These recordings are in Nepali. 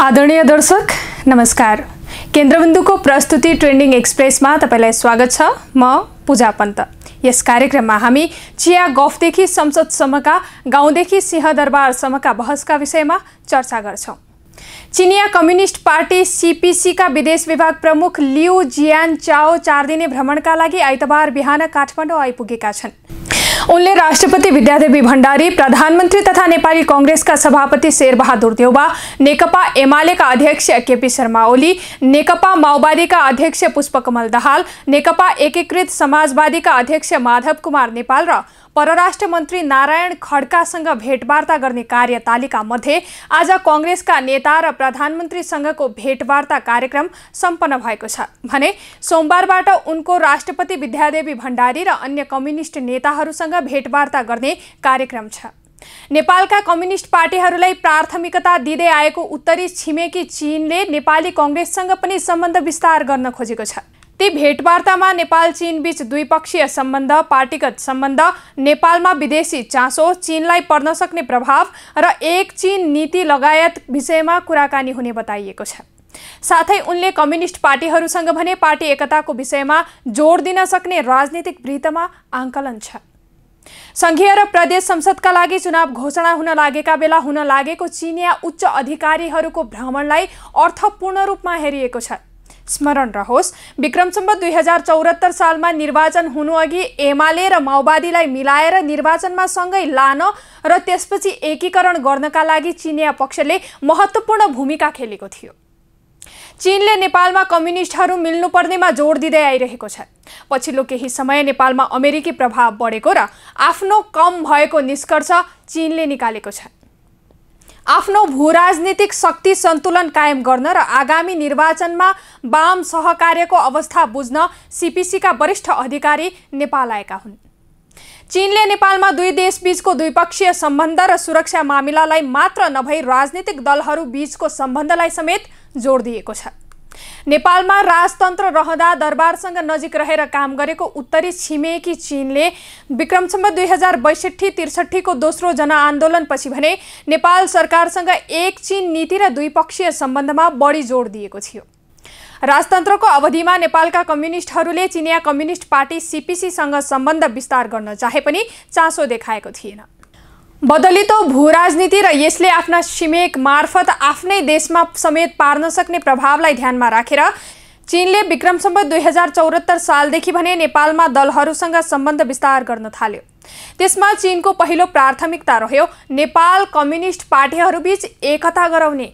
आदरणीय दर्शक नमस्कार केन्द्रबिन्दुको प्रस्तुति ट्रेन्डिङ एक्सप्रेसमा तपाईँलाई स्वागत छ म पूजा पन्त यस कार्यक्रममा हामी चिया गफदेखि संसदसम्मका गाउँदेखि सिंहदरबारसम्मका बहसका विषयमा चर्चा गर्छौँ चीनिया कम्युनिस्ट पार्टी सीपीसी का विदेश विभाग प्रमुख लियु जियान चाओ चार दिने का लगी आईतबार बिहान काठमाडौँ आईपुगे उनके राष्ट्रपति विद्यादेवी भंडारी प्रधानमंत्री तथा नेपाली का सभापति शेरबहादुर देववा नेकपा का अध्यक्ष केपी शर्मा ओली नेकपा का अध्यक्ष पुष्पकमल दहाल नेकपा एकीकृत का अध्यक्ष माधव कुमार नेपाल र परराष्ट्र मन्त्री नारायण खड्कासँग भेटवार्ता गर्ने कार्यतालिका मध्ये आज कङ्ग्रेसका नेता र प्रधानमन्त्रीसँगको भेटवार्ता कार्यक्रम सम्पन्न भएको छ भने सोमबारबाट उनको राष्ट्रपति विद्यादेवी भण्डारी र अन्य कम्युनिष्ट नेताहरूसँग भेटवार्ता गर्ने कार्यक्रम छ नेपालका कम्युनिस्ट पार्टीहरूलाई प्राथमिकता दिँदै आएको उत्तरी छिमेकी चीनले नेपाली कङ्ग्रेससँग पनि सम्बन्ध विस्तार गर्न खोजेको छ ती भेटवार्तामा नेपाल चीन बीच द्विपक्षीय सम्बन्ध पार्टीगत सम्बन्ध नेपालमा विदेशी चासो चीनलाई पर्न सक्ने प्रभाव र एक चीन नीति लगायत विषयमा कुराकानी हुने बताइएको छ साथै उनले कम्युनिस्ट पार्टीहरूसँग भने पार्टी एकताको विषयमा जोड दिन सक्ने राजनीतिक वृत्तमा आङ्कलन छ सङ्घीय र प्रदेश संसदका लागि चुनाव घोषणा हुन लागेका बेला हुन लागेको चिनिया उच्च अधिकारीहरूको भ्रमणलाई अर्थपूर्ण रूपमा हेरिएको छ स्मरण रहोस् विक्रमसम्म दुई हजार चौरात्तर सालमा निर्वाचन हुनुअघि एमाले र माओवादीलाई मिलाएर निर्वाचनमा सँगै लान र त्यसपछि एकीकरण गर्नका लागि चिनिया पक्षले महत्त्वपूर्ण भूमिका खेलेको थियो चीनले नेपालमा कम्युनिस्टहरू मिल्नुपर्नेमा जोड दिँदै आइरहेको छ पछिल्लो केही समय नेपालमा अमेरिकी प्रभाव बढेको र आफ्नो कम भएको निष्कर्ष चीनले निकालेको छ आफ्नो भू राजनीतिक शक्ति सन्तुलन कायम गर्न र आगामी निर्वाचनमा वाम सहकार्यको अवस्था बुझ्न सिपिसीका वरिष्ठ अधिकारी नेपाल आएका हुन् चीनले नेपालमा दुई देशबीचको द्विपक्षीय सम्बन्ध र सुरक्षा मामिलालाई मात्र नभई राजनीतिक दलहरू बीचको सम्बन्धलाई समेत जोड दिएको छ नेपालमा राजतन्त्र रहँदा दरबारसँग नजिक रहेर काम गरेको उत्तरी छिमेकी चिनले विक्रमसम्म दुई हजार बैसठी त्रिसठीको दोस्रो जनआन्दोलनपछि भने नेपाल सरकारसँग एक चिन नीति र द्विपक्षीय सम्बन्धमा बढी जोड दिएको थियो राजतन्त्रको अवधिमा नेपालका कम्युनिस्टहरूले चिनिया कम्युनिस्ट पार्टी सिपिसीसँग सम्बन्ध विस्तार गर्न चाहे पनि चासो देखाएको थिएन भू भूराजनीति र यसले आफ्ना छिमेक मार्फत आफ्नै देशमा समेत पार्न सक्ने प्रभावलाई ध्यानमा राखेर रा। चीनले विक्रम सम्बत दुई हजार चौहत्तर सालदेखि भने नेपालमा दलहरूसँग सम्बन्ध विस्तार गर्न थाल्यो त्यसमा चीनको पहिलो प्राथमिकता रह्यो नेपाल कम्युनिस्ट पार्टीहरूबीच एकता गराउने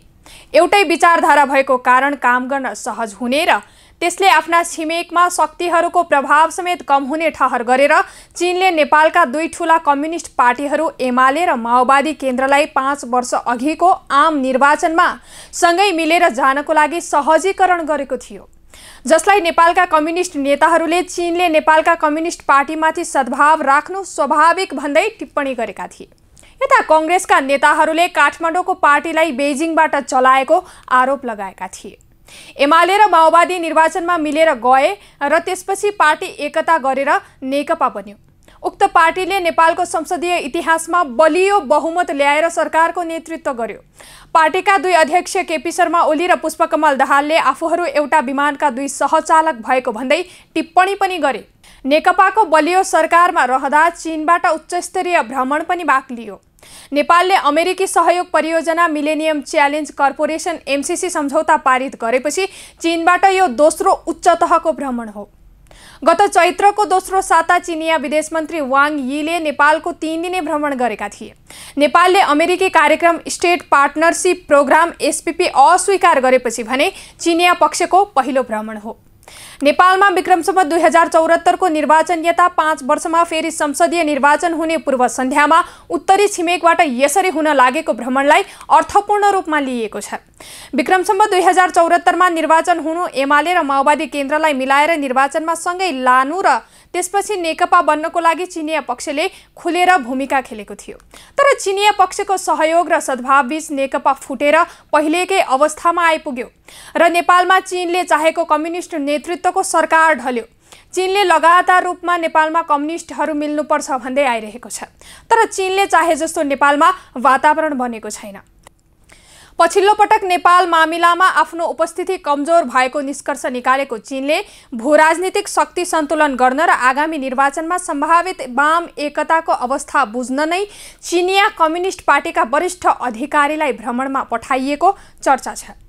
एउटै विचारधारा भएको कारण काम गर्न सहज हुने र त्यसले आफ्ना छिमेकमा शक्तिहरूको प्रभाव समेत कम हुने ठहर गरेर चीनले नेपालका दुई ठूला कम्युनिस्ट पार्टीहरू एमाले र माओवादी केन्द्रलाई पाँच वर्ष अघिको आम निर्वाचनमा सँगै मिलेर जानको लागि सहजीकरण गरेको थियो जसलाई नेपालका कम्युनिस्ट नेताहरूले चीनले नेपालका कम्युनिस्ट पार्टीमाथि सद्भाव राख्नु स्वाभाविक भन्दै टिप्पणी गरेका थिए यता कङ्ग्रेसका नेताहरूले काठमाडौँको पार्टीलाई बेजिङबाट चलाएको आरोप लगाएका थिए एमाले र माओवादी निर्वाचनमा मिलेर गए र त्यसपछि पार्टी एकता गरेर नेकपा बन्यो उक्त पार्टीले नेपालको संसदीय इतिहासमा बलियो बहुमत ल्याएर सरकारको नेतृत्व गर्यो पार्टीका दुई अध्यक्ष केपी शर्मा ओली र पुष्पकमल दहालले आफूहरू एउटा विमानका दुई सहचालक भएको भन्दै टिप्पणी पनि गरे नेकपाको बलियो सरकारमा रहँदा चीनबाट उच्चस्तरीय भ्रमण पनि भाग लियो नेपालले अमेरिकी सहयोग परियोजना मिलेनियम च्यालेन्ज कर्पोरेसन एमसिसी सम्झौता पारित गरेपछि चीनबाट यो दोस्रो उच्च तहको भ्रमण हो गत चैत्रको दोस्रो साता चिनिया विदेश मन्त्री वाङ यीले नेपालको तीन दिने भ्रमण गरेका थिए नेपालले अमेरिकी कार्यक्रम स्टेट पार्टनरसिप प्रोग्राम एसपिपी अस्वीकार गरेपछि भने चिनिया पक्षको पहिलो भ्रमण हो नेपालमा विक्रमसम्म दुई हजार चौरात्तरको यता पाँच वर्षमा फेरि संसदीय निर्वाचन हुने पूर्व सन्ध्यामा उत्तरी छिमेकबाट यसरी हुन लागेको भ्रमणलाई अर्थपूर्ण रूपमा लिइएको छ विक्रमसम्म दुई हजार चौरात्तरमा निर्वाचन हुनु एमाले र माओवादी केन्द्रलाई मिलाएर निर्वाचनमा सँगै लानु र त्यसपछि नेकपा बन्नको लागि चिनिया पक्षले खुलेर भूमिका खेलेको थियो तर चिनिया पक्षको सहयोग र सद्भावबीच नेकपा फुटेर पहिलेकै अवस्थामा आइपुग्यो र नेपालमा चीनले चाहेको कम्युनिस्ट नेतृत्वको सरकार ढल्यो चिनले लगातार रूपमा नेपालमा कम्युनिस्टहरू मिल्नुपर्छ भन्दै आइरहेको छ तर चिनले चाहे जस्तो नेपालमा वातावरण बनेको छैन पछिल्लो पटक नेपाल मामिलामा आफ्नो उपस्थिति कमजोर भएको निष्कर्ष निकालेको चिनले भूराजनीतिक शक्ति सन्तुलन गर्न र आगामी निर्वाचनमा सम्भावित वाम एकताको अवस्था बुझ्न नै चिनिया कम्युनिस्ट पार्टीका वरिष्ठ अधिकारीलाई भ्रमणमा पठाइएको चर्चा छ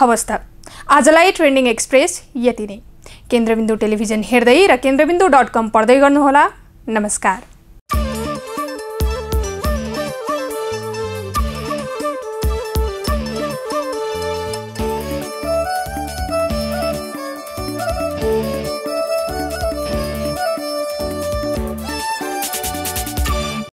हवस् त आजलाई ट्रेन्डिङ एक्सप्रेस यति नै केन्द्रबिन्दु टेलिभिजन हेर्दै र केन्द्रबिन्दु डट कम पढ्दै गर्नुहोला नमस्कार